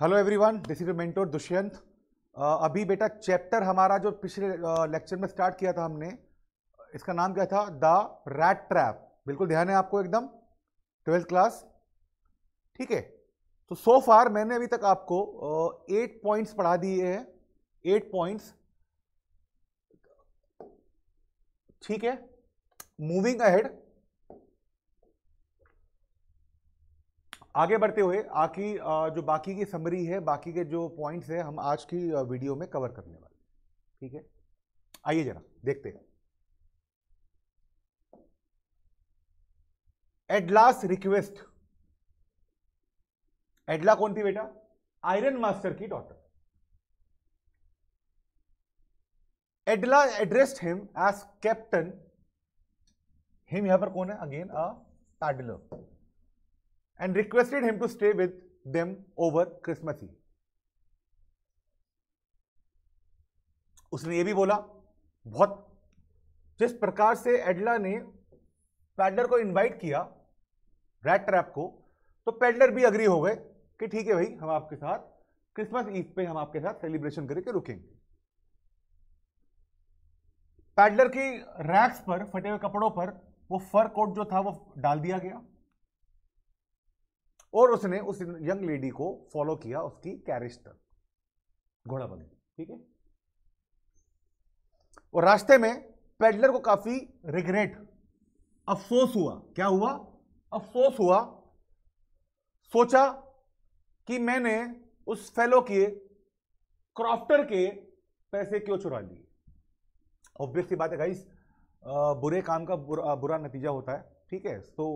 Hello everyone this is mentor Dushyant अभी बेटा chapter हमारा जो पिछले लेक्चर uh, में स्टार्ट किया था हमने इसका नाम क्या था द रैट ट्रैप बिल्कुल ध्यान है आपको एकदम ट्वेल्थ क्लास ठीक है तो सो फार मैंने अभी तक आपको एट uh, पॉइंट्स पढ़ा दिए हैं एट पॉइंट्स ठीक है मूविंग अहेड आगे बढ़ते हुए आखिरी जो बाकी की समरी है बाकी के जो पॉइंट्स है हम आज की वीडियो में कवर करने वाले ठीक है आइए जरा देखते हैं एडलास रिक्वेस्ट एडला कौन थी बेटा आयरन मास्टर की daughter Edla addressed him as captain him यहां पर कौन है again a toddler and requested him to stay with them over Christmas Eve. उसने ये भी बोला बहुत जिस प्रकार से एडला ने पैडलर को इनवाइट किया रैड ट्रैप को तो पैडलर भी अग्री हो गए कि ठीक है भाई हम आपके साथ क्रिसमस ईद पे हम आपके साथ सेलिब्रेशन करके रुकेंगे पैडलर की रैक्स पर फटे हुए कपड़ों पर वो फर कोट जो था वो डाल दिया गया और उसने उस यंग लेडी को फॉलो किया उसकी कैरिज तक घोड़ाबंदी ठीक है और रास्ते में पेडलर को काफी रिग्रेट अफसोस हुआ क्या हुआ अफसोस हुआ सोचा कि मैंने उस फेलो के क्रॉफ्टर के पैसे क्यों चुरा लिए ऑब्वियसली बात है गाइस बुरे काम का बुरा, बुरा नतीजा होता है ठीक है सो so,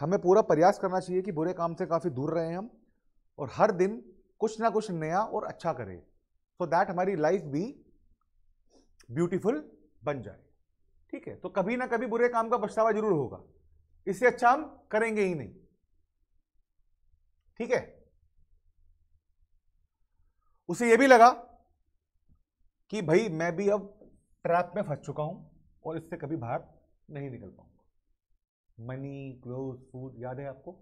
हमें पूरा प्रयास करना चाहिए कि बुरे काम से काफ़ी दूर रहें हम और हर दिन कुछ ना कुछ नया और अच्छा करें सो दैट हमारी लाइफ भी ब्यूटीफुल बन जाए ठीक है तो कभी ना कभी बुरे काम का पछतावा जरूर होगा इससे अच्छा हम करेंगे ही नहीं ठीक है उसे यह भी लगा कि भाई मैं भी अब ट्रैप में फंस चुका हूं और इससे कभी बाहर नहीं निकल पाऊंगा मनी क्लोथ फूड याद है आपको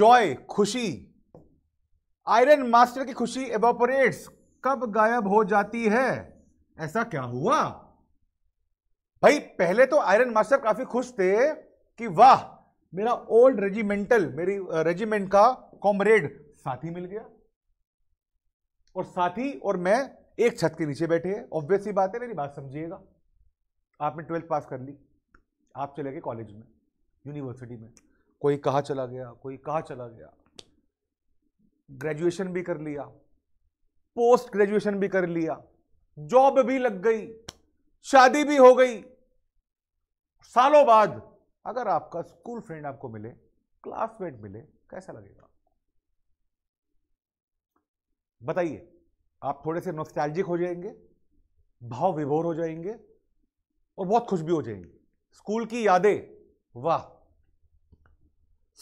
जॉय खुशी आयरन मास्टर की खुशी एवोपोरेट्स कब गायब हो जाती है ऐसा क्या हुआ भाई पहले तो आयरन मास्टर काफी खुश थे कि वाह मेरा ओल्ड रेजिमेंटल मेरी रेजिमेंट का कॉमरेड साथी मिल गया और साथी और मैं एक छत के नीचे बैठे हैं ऑब्वियसली बात है मेरी बात समझिएगा आपने ट्वेल्थ पास कर ली आप चले गए कॉलेज में यूनिवर्सिटी में कोई कहाँ चला गया कोई कहाँ चला गया ग्रेजुएशन भी कर लिया पोस्ट ग्रेजुएशन भी कर लिया जॉब भी लग गई शादी भी हो गई सालों बाद अगर आपका स्कूल फ्रेंड आपको मिले क्लासमेट मिले कैसा लगेगा बताइए आप थोड़े से नोस्टैल्जिक हो जाएंगे भाव विभोर हो जाएंगे और बहुत खुश भी हो जाएंगे स्कूल की यादें वाह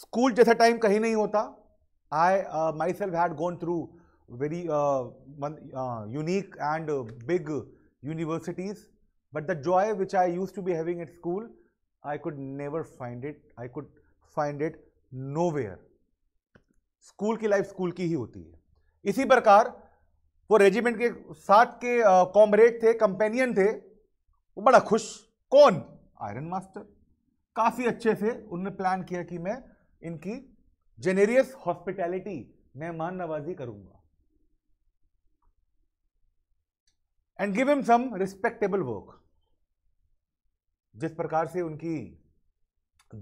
स्कूल जैसा टाइम कहीं नहीं होता I myself had gone through very unique and big universities but the joy which I use to be having at school I could never find it I could find it nowhere school की life school की ही होती है इसी प्रकार वो regiment के साथ के कॉमरेड uh, थे कंपेनियन थे वो बड़ा खुश कौन आयरन मास्टर काफ़ी अच्छे से उनने प्लान किया कि मैं इनकी जेनेरियस हॉस्पिटैलिटी मेहमान नवाजी करूंगा and give him some respectable work जिस प्रकार से उनकी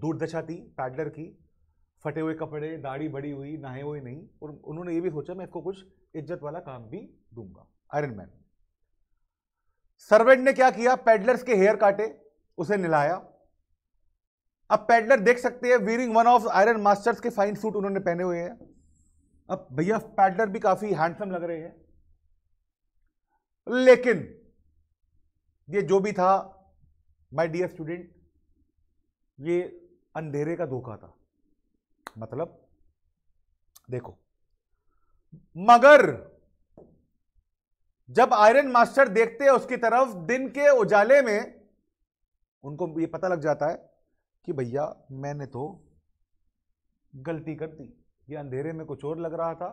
दूरदशा थी पैडलर की फटे हुए कपड़े दाढ़ी बड़ी हुई नहाए हुए नहीं और उन्होंने ये भी सोचा मैं इसको कुछ इज्जत वाला काम भी दूंगा आयरन मैन सर्वेंट ने क्या किया पेडलर्स के हेयर काटे उसे निलाया अब पेडलर देख सकते हैं wearing one of iron masters के फाइन सूट उन्होंने पहने हुए हैं अब भैया पेडलर भी काफी हैंडसम लग रहे हैं लेकिन ये जो भी था माय डियर स्टूडेंट ये अंधेरे का धोखा था मतलब देखो मगर जब आयरन मास्टर देखते हैं उसकी तरफ दिन के उजाले में उनको ये पता लग जाता है कि भैया मैंने तो गलती कर दी ये अंधेरे में कुछ और लग रहा था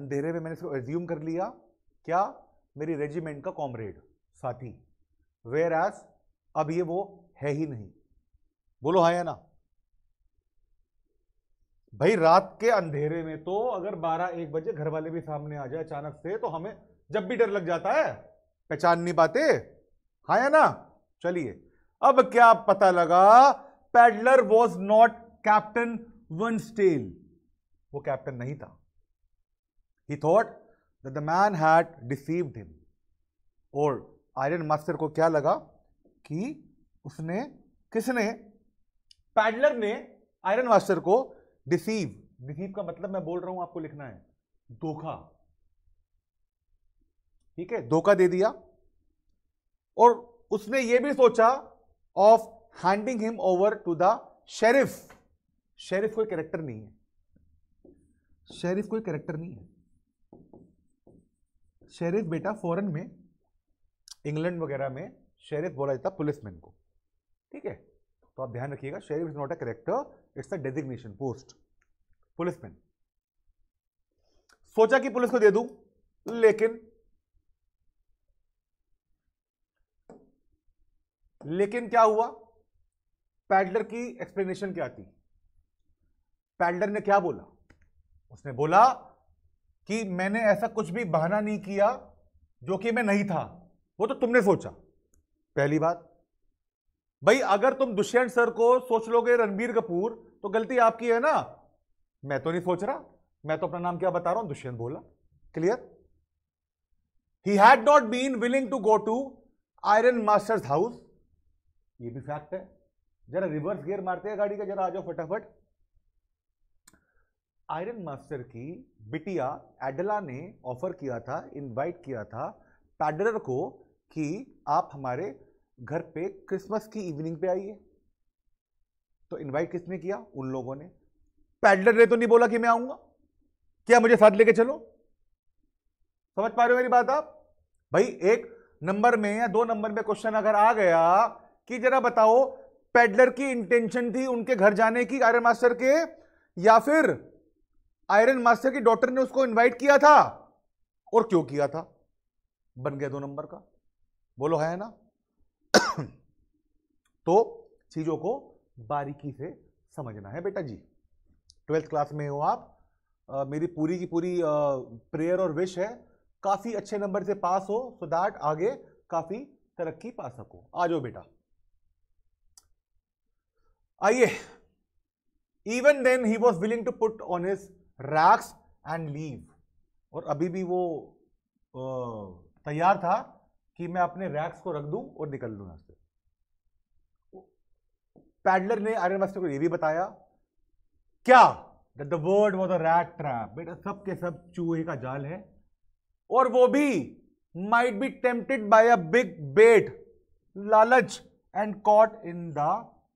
अंधेरे में मैंने इसको एज्यूम कर लिया क्या मेरी रेजिमेंट का कॉमरेड साथी वेर एज अब ये वो है ही नहीं बोलो हाँ या ना भाई रात के अंधेरे में तो अगर बारह एक बजे घर वाले भी सामने आ जाए अचानक से तो हमें जब भी डर लग जाता है पहचान नहीं पाते हाँ या ना चलिए अब क्या पता लगा peddler was not captain von Stahle वो कैप्टन नहीं था ही thought the man had deceived him और आयरन मास्टर को क्या लगा कि उसने किसने पैडलर ने आयरन मास्टर को डिसीव डिसीव का मतलब मैं बोल रहा हूं आपको लिखना है धोखा ठीक है धोखा दे दिया और उसने यह भी सोचा of handing him over to the sheriff sheriff कोई कैरेक्टर नहीं है शेरिफ कोई कैरेक्टर नहीं है शेरिफ बेटा फॉरेन में इंग्लैंड वगैरह में शेरिफ बोला जाता पुलिसमैन को ठीक है तो आप ध्यान रखिएगा sheriff is not a character it's a designation post policeman सोचा कि पुलिस को दे दू लेकिन लेकिन क्या हुआ पैडलर की एक्सप्लेनेशन क्या थी पैडलर ने क्या बोला उसने बोला कि मैंने ऐसा कुछ भी बहाना नहीं किया जो कि मैं नहीं था वो तो तुमने सोचा पहली बात भाई अगर तुम दुष्यंत सर को सोच लोगे रणबीर कपूर तो गलती आपकी है ना मैं तो नहीं सोच रहा मैं तो अपना नाम क्या बता रहा हूं दुष्यंत बोला clear he had not been willing to go to iron masters house ये भी फैक्ट है जरा रिवर्स गियर मारते हैं गाड़ी का जरा आ जाओ फटाफट आयरन मास्टर की बिटिया एडला ने ऑफर किया था इनवाइट किया था पैडलर को कि आप हमारे घर पे क्रिसमस की इवनिंग पे आइए तो इनवाइट किसने किया उन लोगों ने पैडलर ने तो नहीं बोला कि मैं आऊंगा क्या मुझे साथ लेके चलो समझ पा रहे हो मेरी बात आप भाई एक नंबर में या दो नंबर में क्वेश्चन अगर आ गया कि जरा बताओ पेडलर की इंटेंशन थी उनके घर जाने की आयरन मास्टर के या फिर आयरन मास्टर की डॉटर ने उसको इनवाइट किया था और क्यों किया था बन गया दो नंबर का बोलो है ना तो चीज़ों को बारीकी से समझना है बेटा जी ट्वेल्थ क्लास में हो आप आ, मेरी पूरी की पूरी प्रेयर और विश है काफ़ी अच्छे नंबर से पास हो सो दैट आगे काफ़ी तरक्की पा सको आ जाओ बेटा आइए even then he was willing to put on his rags and leave और अभी भी वो तैयार था कि मैं अपने रैक्स को रख दूं और निकल लूँ यहां से पैडलर ने आयरन मास्टर को यह भी बताया क्या the word was a rattrap बेटा सब के सब चूहे का जाल है और वो भी might be tempted by a big bait लालच and caught in the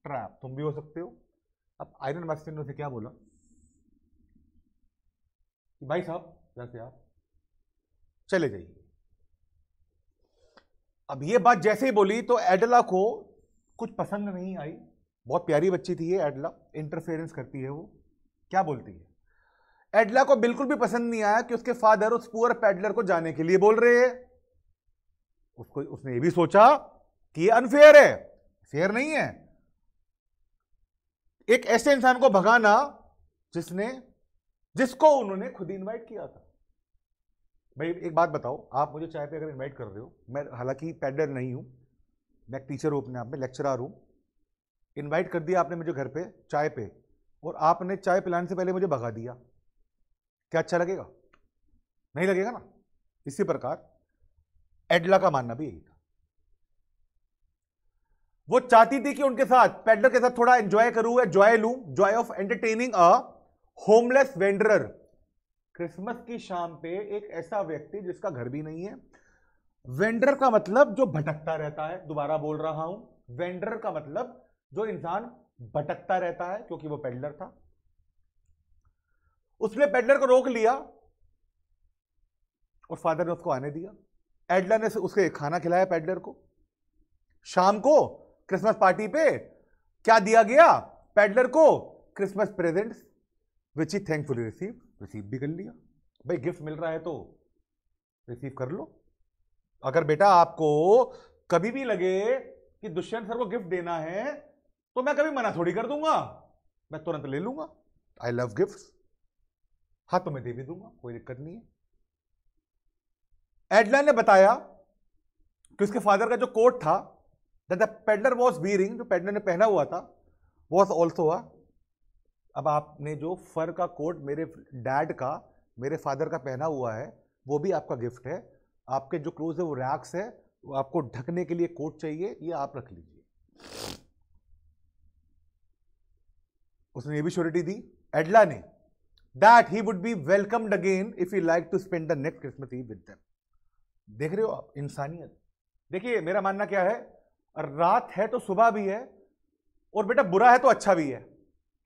trap तुम भी हो सकते हो अब आयरन मास्टर ने उसे क्या बोला भाई साहब जरा से आप चले जाइए अब ये बात जैसे ही बोली तो एडला को कुछ पसंद नहीं आई बहुत प्यारी बच्ची थी ये एडला इंटरफेरेंस करती है वो क्या बोलती है एडला को बिल्कुल भी पसंद नहीं आया कि उसके फादर उस पुअर पैडलर को जाने के लिए बोल रहे हैं उसको उसने ये भी सोचा कि ये अनफेयर है फेयर नहीं है एक ऐसे इंसान को भगाना जिसने जिसको उन्होंने खुद इनवाइट किया था भाई एक बात बताओ आप मुझे चाय पे अगर इनवाइट कर रहे हो मैं हालांकि पैडलर नहीं हूं मैं टीचर हूं अपने आप में लेक्चरर हूं इनवाइट कर दिया आपने मुझे घर पे चाय पे और आपने चाय पिलाने से पहले मुझे भगा दिया क्या अच्छा लगेगा नहीं लगेगा ना इसी प्रकार एडला का मानना भी यही था वो चाहती थी कि उनके साथ पेडलर के साथ थोड़ा एंजॉय करूं या जॉय लू joy of entertaining a homeless wanderer Christmas की शाम पे एक ऐसा व्यक्ति जिसका घर भी नहीं है वेंडर का मतलब जो भटकता रहता है दोबारा बोल रहा हूं वेंडर का मतलब जो इंसान भटकता रहता है क्योंकि वो पेडलर था उसने पेडलर को रोक लिया और फादर ने उसको आने दिया एडलर ने उसके खाना खिलाया पेडलर को शाम को क्रिसमस पार्टी पे क्या दिया गया पेडलर को Christmas presents which he thankfully receive receive भी कर लिया भाई गिफ्ट मिल रहा है तो रिसीव कर लो अगर बेटा आपको कभी भी लगे कि दुष्यंत सर को गिफ्ट देना है तो मैं कभी मना थोड़ी कर दूंगा मैं तुरंत ले लूंगा आई लव गिफ्ट हाँ तो मैं दे भी दूंगा कोई दिक्कत नहीं है एडलाइन ने बताया कि उसके फादर का जो कोट था द पेडलर वॉज वीरिंग जो पेडलर ने पहना हुआ था वॉज ऑल्सो अ अब आपने जो फर का कोट मेरे डैड का मेरे फादर का पहना हुआ है वो भी आपका गिफ्ट है आपके जो क्लोज है वो रैक्स है वो आपको ढकने के लिए कोट चाहिए ये आप रख लीजिए उसने ये भी श्योरिटी दी एडला ने that he would be welcomed again if you like to spend the next Christmas eve with them देख रहे हो आप इंसानियत देखिए मेरा मानना क्या है रात है तो सुबह भी है और बेटा बुरा है तो अच्छा भी है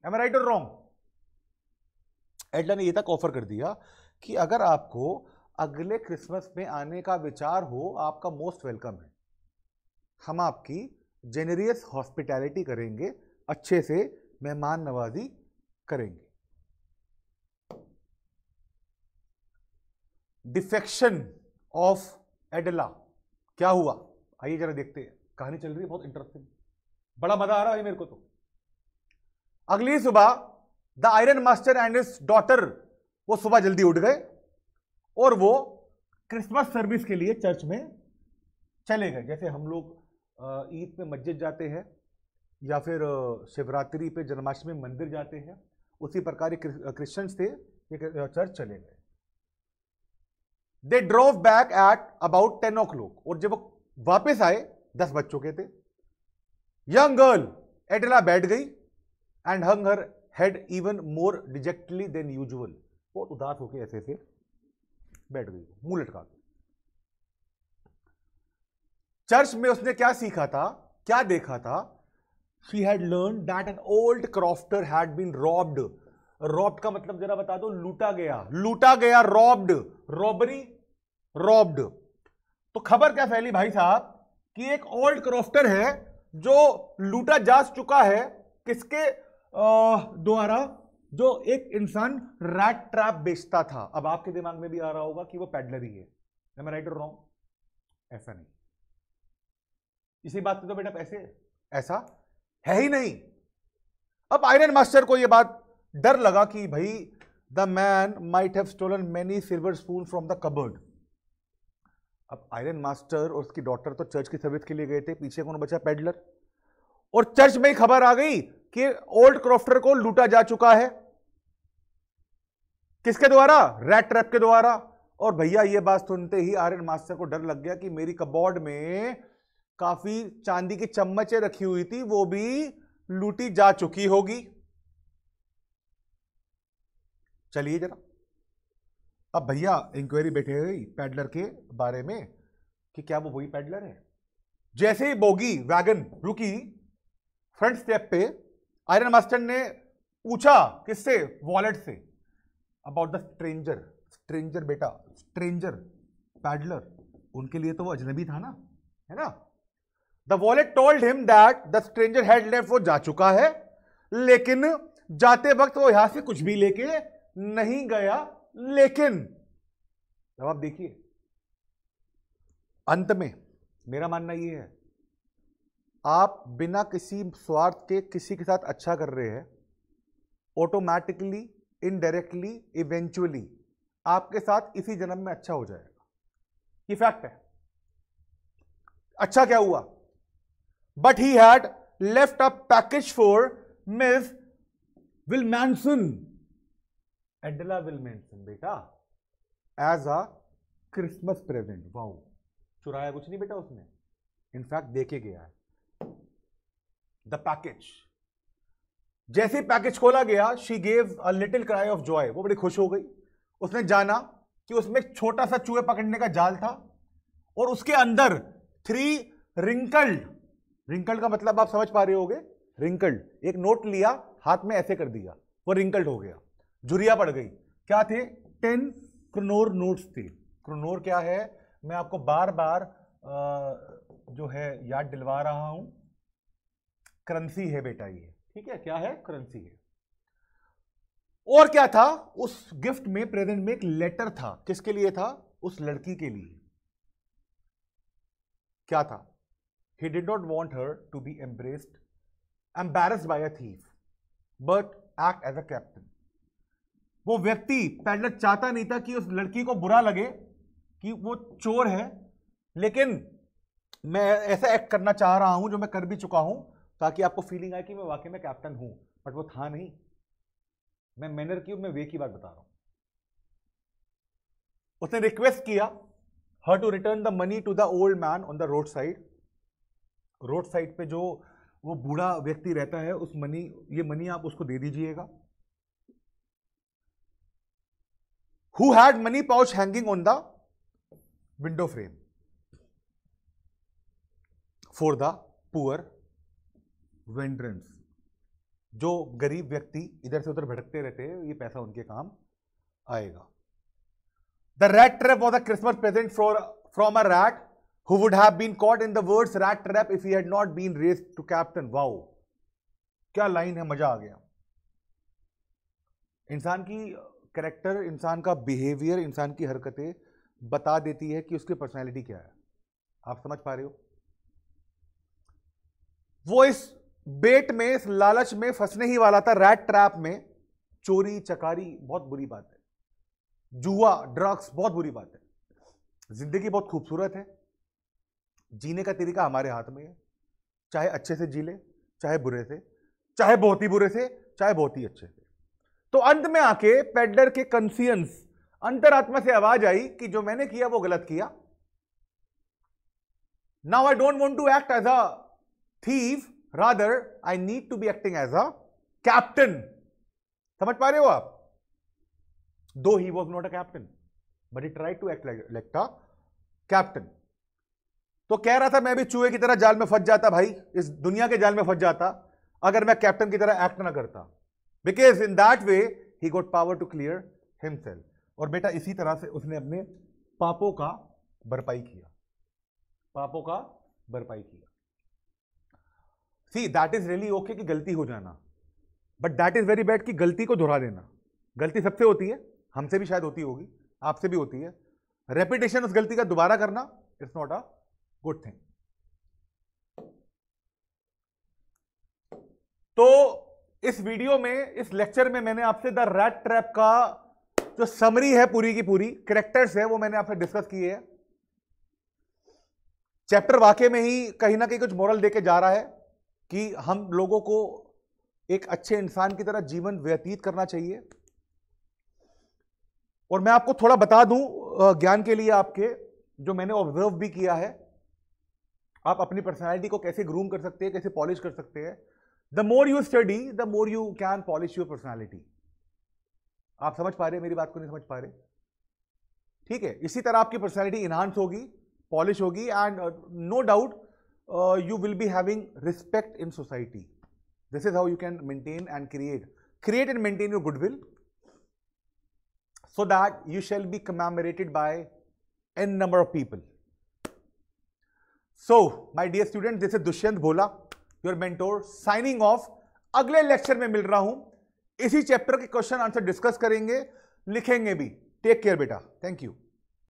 एम राइट और रॉन्ग एडला ने ये तक ऑफर कर दिया कि अगर आपको अगले क्रिसमस में आने का विचार हो आपका मोस्ट वेलकम है हम आपकी जेनेरियस हॉस्पिटैलिटी करेंगे अच्छे से मेहमान नवाजी करेंगे डिफेक्शन ऑफ एडला क्या हुआ आइए जरा देखते हैं कहानी चल रही है बहुत इंटरेस्टिंग बड़ा मजा आ रहा है मेरे को तो अगली सुबह the iron master and his daughter वो सुबह जल्दी उठ गए और वो क्रिसमस सर्विस के लिए चर्च में चले गए जैसे हम लोग ईद में मस्जिद जाते हैं या फिर शिवरात्रि पे जन्माष्टमी मंदिर जाते हैं उसी प्रकार क्रिश्चियंस थे ये चर्च चले गए they drove back at about ten o'clock और जब वो वापस आए दस बज चुके थे यंग गर्ल एडला बैठ गई and hung her head even more dejectedly than usual और उदास होके ऐसे ऐसे बैठ गई मुंह लटका के चर्च में उसने क्या सीखा था क्या देखा था she had learned that an old crofter had been robbed robbed का मतलब जरा बता दो लूटा गया लूटा गया robbed robbery robbed तो खबर क्या फैली भाई साहब कि एक ओल्ड क्रॉफ्टर है जो लूटा जा चुका है किसके द्वारा जो एक इंसान रैट ट्रैप बेचता था अब आपके दिमाग में भी आ रहा होगा कि वो पैडलर ही है मैं राइट और रॉन्ग ऐसा नहीं इसी बात पे तो बेटा पैसे ऐसा है ही नहीं अब आयरन मास्टर को यह बात डर लगा कि भाई the man might have stolen many silver spoon from the cupboard अब आयरन मास्टर और उसकी डॉटर तो चर्च की सर्विस के लिए गए थे पीछे कौन बचा पेडलर और चर्च में ही खबर आ गई कि ओल्ड क्रॉफ्टर को लूटा जा चुका है किसके द्वारा रेड ट्रैप के द्वारा और भैया ये बात सुनते ही आर्यन मास्टर को डर लग गया कि मेरी कबोर्ड में काफी चांदी की चम्मचें रखी हुई थी वो भी लूटी जा चुकी होगी चलिए जरा अब भैया इंक्वायरी बैठे हुई पैडलर के बारे में कि क्या वो वही पैडलर है जैसे ही बोगी वैगन रुकी फ्रंट स्टेप पे आयरन मास्टर ने पूछा किससे वॉलेट से अबाउट द स्ट्रेंजर स्ट्रेंजर बेटा स्ट्रेंजर पैडलर उनके लिए तो वो अजनबी था ना है ना the valet told him that the stranger had left वो जा चुका है लेकिन जाते वक्त वो यहां से कुछ भी लेके नहीं गया लेकिन अब आप देखिए अंत में मेरा मानना यह है आप बिना किसी स्वार्थ के किसी के साथ अच्छा कर रहे हैं ऑटोमेटिकली इनडायरेक्टली इवेंचुअली आपके साथ इसी जन्म में अच्छा हो जाएगा ये फैक्ट है अच्छा क्या हुआ but he had left a package for Miss Wilmanson, Adela Wilmanson, beta, as a Christmas present. Wow. चुराया कुछ नहीं बेटा उसने इनफैक्ट देखे गया है द पैकेज जैसे पैकेज खोला गया she gave a little cry of joy वो बड़ी खुश हो गई उसने जाना कि उसमें छोटा सा चूहे पकड़ने का जाल था और उसके अंदर थ्री रिंकल्ड रिंकल्ड का मतलब आप समझ पा रहे होगे रिंकल्ड एक नोट लिया हाथ में ऐसे कर दिया वो रिंकल्ड हो गया जुरिया पड़ गई क्या थे टेन क्रोनोर नोट्स थे क्रोनोर क्या है मैं आपको बार बार आ, जो है याद दिलवा रहा हूं करंसी है बेटा ये ठीक है क्या है करंसी है और क्या था उस गिफ्ट में प्रेजेंट में एक लेटर था किसके लिए था उस लड़की के लिए क्या था He did not want her to be embraced, embarrassed by a thief, but act as a captain. वो व्यक्ति पैडलर चाहता नहीं था कि उस लड़की को बुरा लगे कि वो चोर है लेकिन मैं ऐसा एक्ट करना चाह रहा हूं जो मैं कर भी चुका हूं ताकि आपको फीलिंग आए कि मैं वाकई में कैप्टन हूं बट वो था नहीं मैं मैनर की मैं वे की बात बता रहा हूं उसने रिक्वेस्ट किया her to return the money to the old man on the road side road side पे जो वो बूढ़ा व्यक्ति रहता है उस मनी ये मनी आप उसको दे दीजिएगा who had money pouch hanging on the window frame for the poor wanderers जो गरीब व्यक्ति इधर से उधर भटकते रहते हैं ये पैसा उनके काम आएगा the rat trap was a Christmas present for from a rat who would have been caught in the words rat trap if he had not been raised to captain. Wow! क्या लाइन है मजा आ गया इंसान की character इंसान का behaviour इंसान की हरकतें बता देती है कि उसकी पर्सनैलिटी क्या है आप समझ पा रहे हो वो इस बेट में इस लालच में फंसने ही वाला था रैट ट्रैप में चोरी चकारी बहुत बुरी बात है जुआ ड्रग्स बहुत बुरी बात है जिंदगी बहुत खूबसूरत है जीने का तरीका हमारे हाथ में है चाहे अच्छे से जी ले चाहे बुरे से चाहे बहुत ही बुरे से चाहे बहुत ही अच्छे से तो अंत में आके पेडर के कंसियंस अंतरात्मा से आवाज आई कि जो मैंने किया वो गलत किया now I don't want to act as a thief rather I need to be acting as a captain समझ पा रहे हो आप though he was not a captain but it try to act like a captain तो कह रहा था मैं भी चूहे की तरह जाल में फंस जाता भाई इस दुनिया के जाल में फंस जाता अगर मैं कैप्टन की तरह एक्ट ना करता because in that way he got power to clear himself और बेटा इसी तरह से उसने अपने पापों का भरपाई किया पापों का भरपाई किया see that is really okay कि गलती हो जाना but that is very bad कि गलती को दोहरा देना गलती सबसे होती है हमसे भी शायद होती होगी आपसे भी होती है रेपिटेशन उस गलती का दोबारा करना it's not a good thing तो इस वीडियो में इस लेक्चर में मैंने आपसे द रैट ट्रैप का जो समरी है पूरी की पूरी करेक्टर्स है वो मैंने आपसे डिस्कस किए है चैप्टर वाक्य में ही कहीं ना कहीं कुछ मॉरल देके जा रहा है कि हम लोगों को एक अच्छे इंसान की तरह जीवन व्यतीत करना चाहिए और मैं आपको थोड़ा बता दूं ज्ञान के लिए आपके जो मैंने ऑब्जर्व भी किया है आप अपनी पर्सनैलिटी को कैसे ग्रूम कर सकते हैं कैसे पॉलिश कर सकते हैं the more you study the more you can polish your personality आप समझ पा रहे हैं मेरी बात को नहीं समझ पा रहे ठीक है इसी तरह आपकी पर्सनैलिटी इन्हांस होगी पॉलिश होगी and no doubt you will be having respect in society this is how you can maintain and create create and maintain your goodwill so that you shall be commemorated by an number of people so my dear student this is Dushyant Bhola your mentor signing off अगले lecture में मिल रहा हूं इसी chapter के question answer discuss करेंगे लिखेंगे भी टेक केयर बेटा थैंक यू